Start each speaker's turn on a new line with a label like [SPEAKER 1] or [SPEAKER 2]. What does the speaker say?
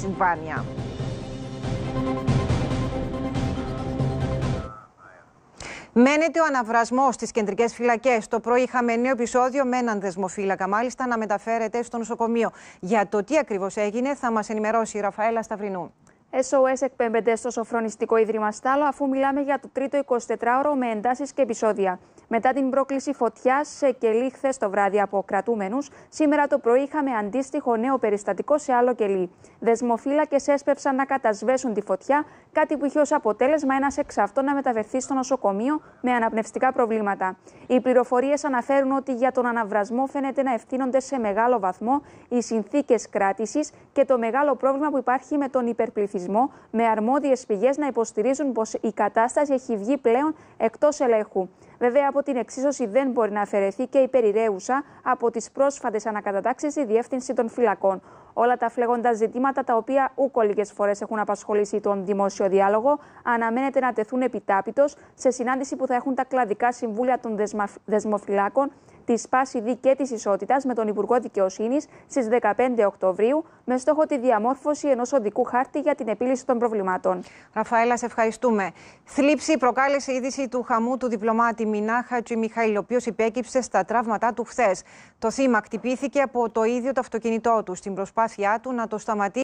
[SPEAKER 1] μένετε Μένεται ο αναβρασμός στις κεντρικές φυλακές. Το πρωί είχαμε νέο επεισόδιο με έναν δεσμοφύλακα, μάλιστα να μεταφέρεται στο νοσοκομείο. Για το τι ακριβώς έγινε, θα μας ενημερώσει η Ραφαέλα Σταυρινού.
[SPEAKER 2] SOS εκπέμπεται στο Σοφρονιστικό Ίδρυμα Στάλο, αφού μιλάμε για το τρίτο 24ωρο με εντάσεις και επεισόδια. Μετά την πρόκληση φωτιάς σε κελί χθες το βράδυ από κρατούμενους, σήμερα το πρωί είχαμε αντίστοιχο νέο περιστατικό σε άλλο κελί. Δεσμοφύλακες έσπευσαν να κατασβέσουν τη φωτιά, κάτι που είχε ως αποτέλεσμα ένας εξ αυτών να μεταβερθεί στο νοσοκομείο με αναπνευστικά προβλήματα. Οι πληροφορίες αναφέρουν ότι για τον αναβρασμό φαίνεται να ευθύνονται σε μεγάλο βαθμό οι συνθήκες κράτησης και το μεγάλο πρόβλημα που υπάρχει με τον υπερπληθυσμό, με αρμόδιες πηγές να υποστηρίζουν πως η κατάσταση έχει βγει πλέον εκτός ελέγχου. Βέβαια, από την εξίσωση δεν μπορεί να αφαιρεθεί και η περιραίουσα από τις πρόσφατες ανακατατάξεις στη διεύθυνση των φυλακών. Όλα τα φλεγόντα ζητήματα, τα οποία ούκο λίγες φορές έχουν απασχολήσει τον δημόσιο διάλογο, αναμένεται να τεθούν επιτάπητος σε συνάντηση που θα έχουν τα κλαδικά συμβούλια των δεσμοφυλάκων τη Σπάση Δι και της Ισότητας με τον Υπουργό Δικαιοσύνης στις 15 Οκτωβρίου, με στόχο τη διαμόρφωση
[SPEAKER 1] ενός οδικού χάρτη για την επίλυση των προβλημάτων. Ραφαέλα, σε ευχαριστούμε. Θλίψη προκάλεσε η είδηση του χαμού του διπλωμάτη Μινάχα Τσιμιχαήλ, ο οποίος υπέκυψε στα τραύματά του χθες. Το θύμα χτυπήθηκε από το ίδιο το αυτοκίνητό του στην προσπάθειά του να το σταματήσει.